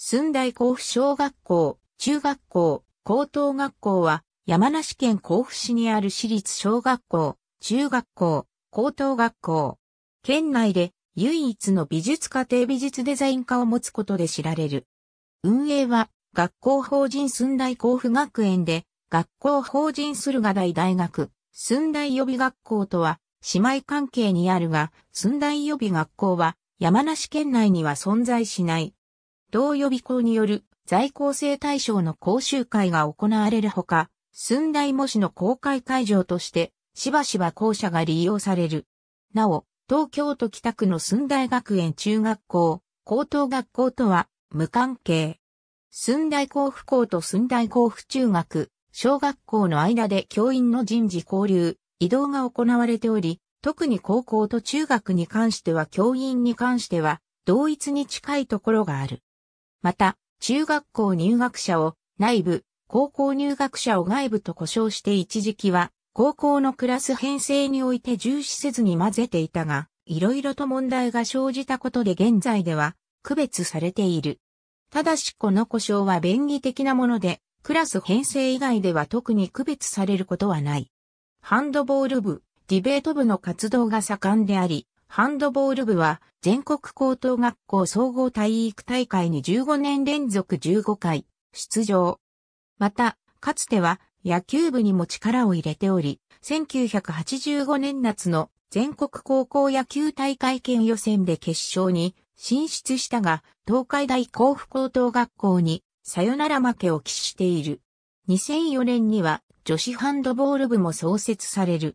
寸大甲府小学校、中学校、高等学校は、山梨県甲府市にある市立小学校、中学校、高等学校。県内で唯一の美術家庭美術デザイン科を持つことで知られる。運営は、学校法人寸大甲府学園で、学校法人駿河台大学、寸大予備学校とは、姉妹関係にあるが、寸大予備学校は、山梨県内には存在しない。同予備校による在校生対象の講習会が行われるほか、寸大模試の公開会場として、しばしば校舎が利用される。なお、東京都北区の寸大学園中学校、高等学校とは無関係。寸大校府校と寸大校府中学、小学校の間で教員の人事交流、移動が行われており、特に高校と中学に関しては教員に関しては、同一に近いところがある。また、中学校入学者を内部、高校入学者を外部と呼称して一時期は、高校のクラス編成において重視せずに混ぜていたが、いろいろと問題が生じたことで現在では区別されている。ただしこの故障は便宜的なもので、クラス編成以外では特に区別されることはない。ハンドボール部、ディベート部の活動が盛んであり、ハンドボール部は全国高等学校総合体育大会に15年連続15回出場。また、かつては野球部にも力を入れており、1985年夏の全国高校野球大会県予選で決勝に進出したが、東海大甲府高等学校にさよなら負けを喫している。2004年には女子ハンドボール部も創設される。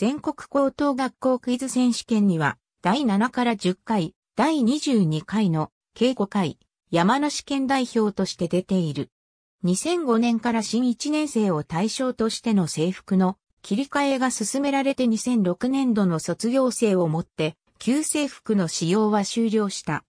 全国高等学校クイズ選手権には、第7から10回、第22回の計5回、山梨県代表として出ている。2005年から新1年生を対象としての制服の切り替えが進められて2006年度の卒業生をもって、旧制服の使用は終了した。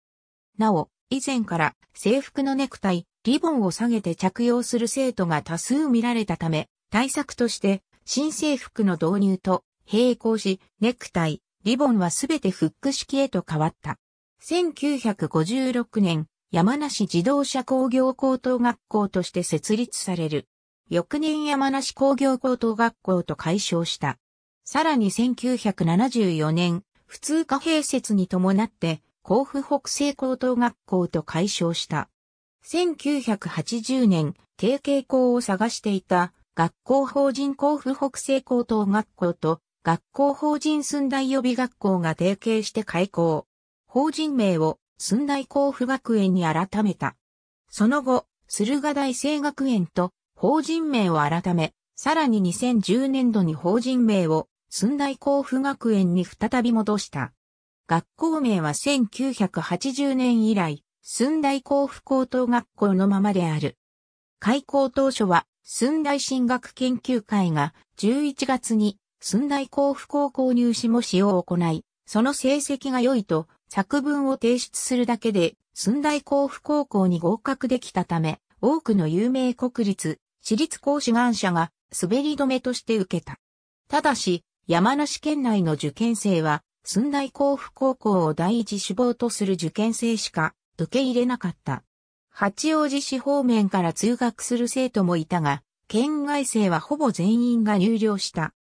なお、以前から制服のネクタイ、リボンを下げて着用する生徒が多数見られたため、対策として新制服の導入と並行し、ネクタイ、リボンはすべてフック式へと変わった。1956年、山梨自動車工業高等学校として設立される。翌年山梨工業高等学校と解消した。さらに1974年、普通科併設に伴って、甲府北西高等学校と解消した。1980年、提携校を探していた学校法人甲府北西高等学校と学校法人寸大予備学校が提携して開校。法人名を寸大甲府学園に改めた。その後、駿河台聖学園と法人名を改め、さらに2010年度に法人名を寸大甲府学園に再び戻した。学校名は1980年以来、寸大甲府高等学校のままである。開校当初は、寸大進学研究会が11月に寸大甲府高校入試も使用を行い、その成績が良いと作文を提出するだけで、寸大甲府高校に合格できたため、多くの有名国立、私立校志願者が滑り止めとして受けた。ただし、山梨県内の受験生は、寸大甲府高校を第一志望とする受験生しか受け入れなかった。八王子市方面から通学する生徒もいたが、県外生はほぼ全員が入寮した。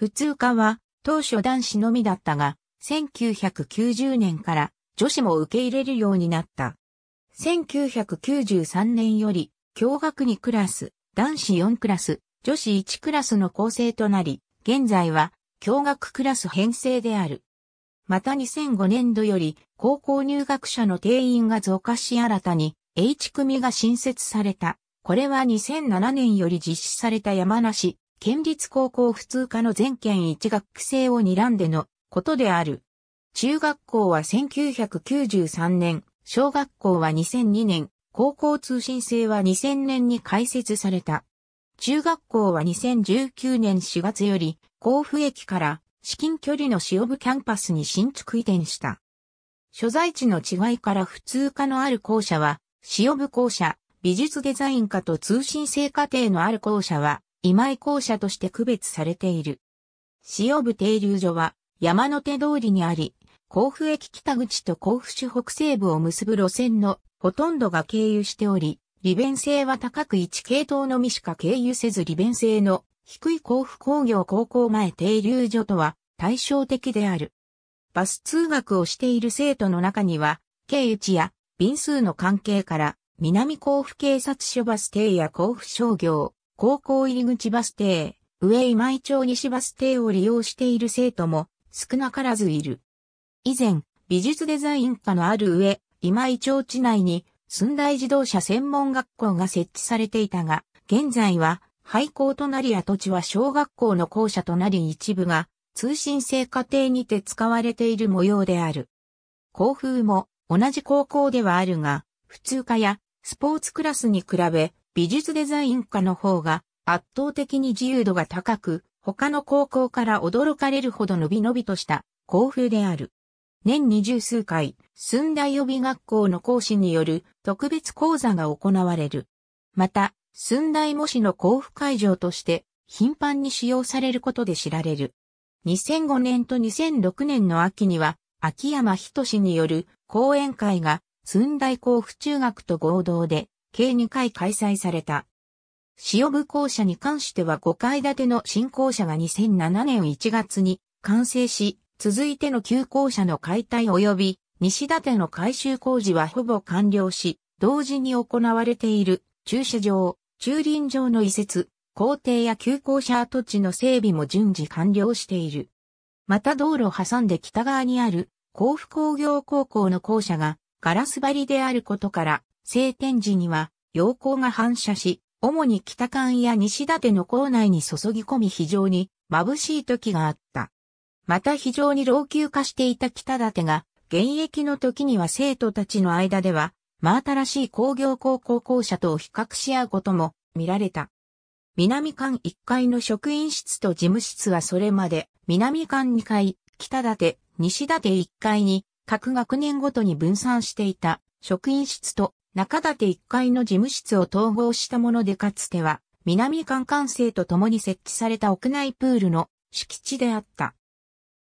普通科は当初男子のみだったが、1990年から女子も受け入れるようになった。1993年より、教学2クラス、男子4クラス、女子1クラスの構成となり、現在は、教学クラス編成である。また2005年度より、高校入学者の定員が増加し新たに、H 組が新設された。これは2007年より実施された山梨県立高校普通科の全県一学生を睨んでのことである。中学校は1993年、小学校は2002年、高校通信制は2000年に開設された。中学校は2019年4月より、甲府駅から至近距離の塩部キャンパスに新築移転した。所在地の違いから普通科のある校舎は、塩部校舎、美術デザイン科と通信制課程のある校舎は、今井校舎として区別されている。塩部停留所は山手通りにあり、甲府駅北口と甲府市北西部を結ぶ路線のほとんどが経由しており、利便性は高く1系統のみしか経由せず利便性の低い甲府工業高校前停留所とは対照的である。バス通学をしている生徒の中には、経由地や便数の関係から、南甲府警察署バス停や甲府商業、高校入口バス停、上今井町西バス停を利用している生徒も少なからずいる。以前、美術デザイン科のある上、今井町地内に寸大自動車専門学校が設置されていたが、現在は廃校となり跡地は小学校の校舎となり一部が通信制課程にて使われている模様である。校風も同じ高校ではあるが、普通科やスポーツクラスに比べ美術デザイン科の方が圧倒的に自由度が高く、他の高校から驚かれるほど伸び伸びとした校風である。年二十数回、寸大予備学校の講師による特別講座が行われる。また、寸大模試の交付会場として頻繁に使用されることで知られる。2005年と2006年の秋には、秋山氏による講演会が寸大交付中学と合同で計2回開催された。塩部校舎に関しては5階建ての新校舎が2007年1月に完成し、続いての旧校舎の解体及び西建ての改修工事はほぼ完了し、同時に行われている駐車場、駐輪場の移設、校庭や旧校舎跡地の整備も順次完了している。また道路を挟んで北側にある甲府工業高校の校舎がガラス張りであることから晴天時には陽光が反射し、主に北館や西館の構内に注ぎ込み非常に眩しい時があった。また非常に老朽化していた北館が、現役の時には生徒たちの間では、真新しい工業高校校舎と比較し合うことも見られた。南館1階の職員室と事務室はそれまで、南館2階、北館、西館1階に、各学年ごとに分散していた職員室と中立1階の事務室を統合したものでかつては、南関関西と共に設置された屋内プールの敷地であった。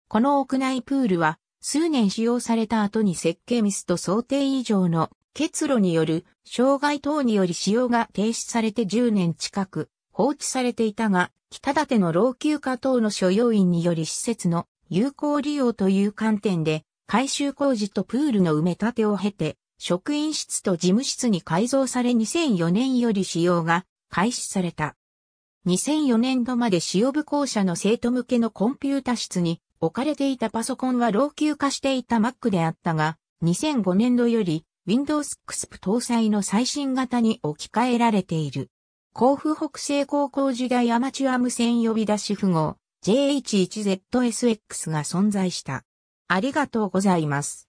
この屋内プールは、数年使用された後に設計ミスと想定以上の結露による障害等により使用が停止されて10年近く放置されていたが、北建の老朽化等の所要員により施設の有効利用という観点で改修工事とプールの埋め立てを経て職員室と事務室に改造され2004年より使用が開始された。2004年度まで使用部校舎の生徒向けのコンピュータ室に置かれていたパソコンは老朽化していた Mac であったが、2005年度より Windows XP 搭載の最新型に置き換えられている。甲府北西高校時代アマチュア無線呼び出し符号 JH1ZSX が存在した。ありがとうございます。